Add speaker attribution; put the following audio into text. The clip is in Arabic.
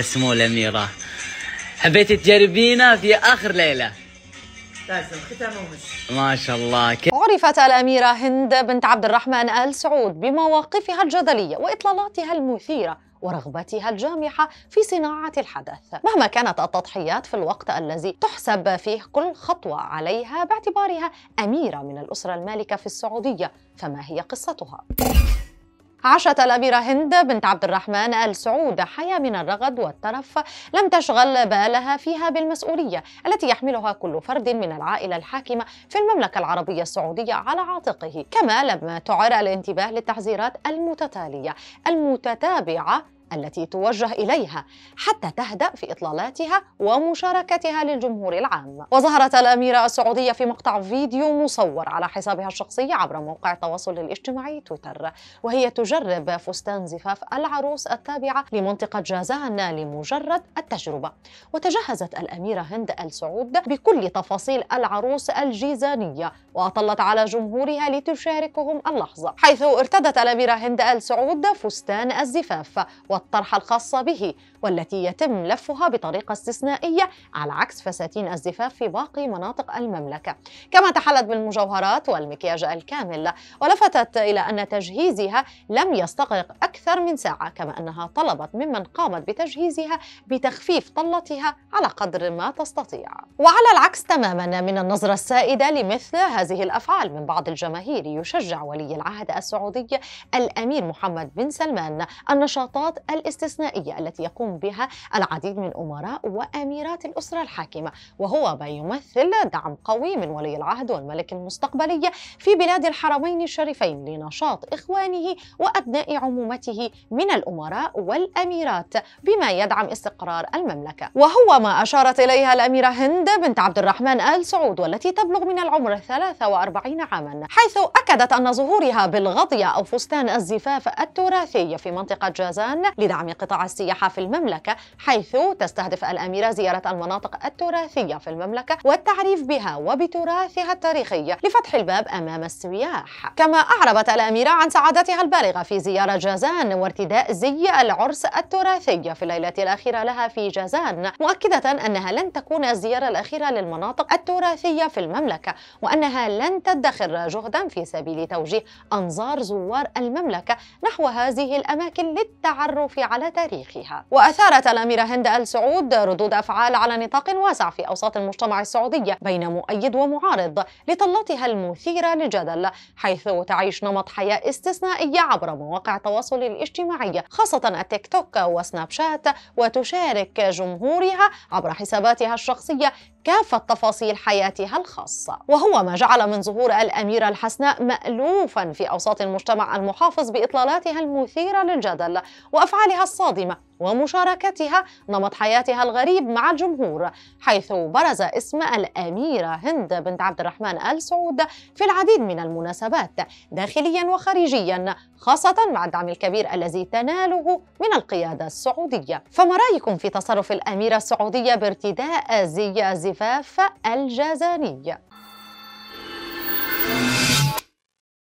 Speaker 1: سمو الأميرة حبيتي تجربينا في آخر ليلة لازم ختامه ما شاء الله ك... عرفت الأميرة هند بنت عبد الرحمن آل سعود بمواقفها الجدلية وإطلالاتها المثيرة ورغبتها الجامحة في صناعة الحدث مهما كانت التضحيات في الوقت الذي تحسب فيه كل خطوة عليها باعتبارها أميرة من الأسرة المالكة في السعودية فما هي قصتها؟ عاشت الأميرة هند بنت عبد الرحمن آل سعود حياة من الرغد والترف لم تشغل بالها فيها بالمسؤولية التي يحملها كل فرد من العائلة الحاكمة في المملكة العربية السعودية على عاتقه كما لم تعر الانتباه للتحذيرات المتتالية المتتابعة التي توجه إليها حتى تهدأ في إطلالاتها ومشاركتها للجمهور العام وظهرت الأميرة السعودية في مقطع فيديو مصور على حسابها الشخصي عبر موقع التواصل الاجتماعي تويتر وهي تجرب فستان زفاف العروس التابعة لمنطقة جازان لمجرد التجربة وتجهزت الأميرة هند السعود بكل تفاصيل العروس الجيزانية وأطلت على جمهورها لتشاركهم اللحظة حيث ارتدت الأميرة هند السعود فستان الزفاف الطرحة الخاصة به والتي يتم لفها بطريقة استثنائية على عكس فساتين الزفاف في باقي مناطق المملكة كما تحلت بالمجوهرات والمكياج الكامل ولفتت إلى أن تجهيزها لم يستغرق أكثر من ساعة كما أنها طلبت ممن قامت بتجهيزها بتخفيف طلتها على قدر ما تستطيع وعلى العكس تماما من النظرة السائدة لمثل هذه الأفعال من بعض الجماهير يشجع ولي العهد السعودي الأمير محمد بن سلمان النشاطات الاستثنائية التي يقوم بها العديد من أمراء وأميرات الأسرة الحاكمة وهو ما يمثل دعم قوي من ولي العهد والملك المستقبلي في بلاد الحرمين الشريفين لنشاط إخوانه وأبناء عمومته من الأمراء والأميرات بما يدعم استقرار المملكة وهو ما أشارت إليها الأميرة هند بنت عبد الرحمن آل سعود والتي تبلغ من العمر 43 عاما حيث أكدت أن ظهورها بالغطية أو فستان الزفاف التراثي في منطقة جازان لدعم قطاع السياحة في المملكة حيث تستهدف الأميرة زيارة المناطق التراثية في المملكة والتعريف بها وبتراثها التاريخي لفتح الباب أمام السياح كما أعربت الأميرة عن سعادتها البالغة في زيارة جازان وارتداء زي العرس التراثي في الليلة الأخيرة لها في جازان مؤكدة أنها لن تكون الزيارة الأخيرة للمناطق التراثية في المملكة وأنها لن تدخر جهدا في سبيل توجيه أنظار زوار المملكة نحو هذه الأماكن للتعرف التعرف على تاريخها وأثارت الأميرة هند آل سعود ردود أفعال على نطاق واسع في أوساط المجتمع السعودي بين مؤيد ومعارض لطلتها المثيرة للجدل حيث تعيش نمط حياة استثنائية عبر مواقع التواصل الاجتماعي خاصة التيك توك وسناب شات وتشارك جمهورها عبر حساباتها الشخصية كافة تفاصيل حياتها الخاصة وهو ما جعل من ظهور الأميرة الحسناء مألوفا في أوساط المجتمع المحافظ بإطلالاتها المثيرة للجدل وأفعالها الصادمة ومشاركتها نمط حياتها الغريب مع الجمهور حيث برز اسم الأميرة هند بنت عبد الرحمن آل سعود في العديد من المناسبات داخليا وخارجيا خاصة مع الدعم الكبير الذي تناله من القيادة السعودية فما رأيكم في تصرف الأميرة السعودية بارتداء زي زفاف الجازاني؟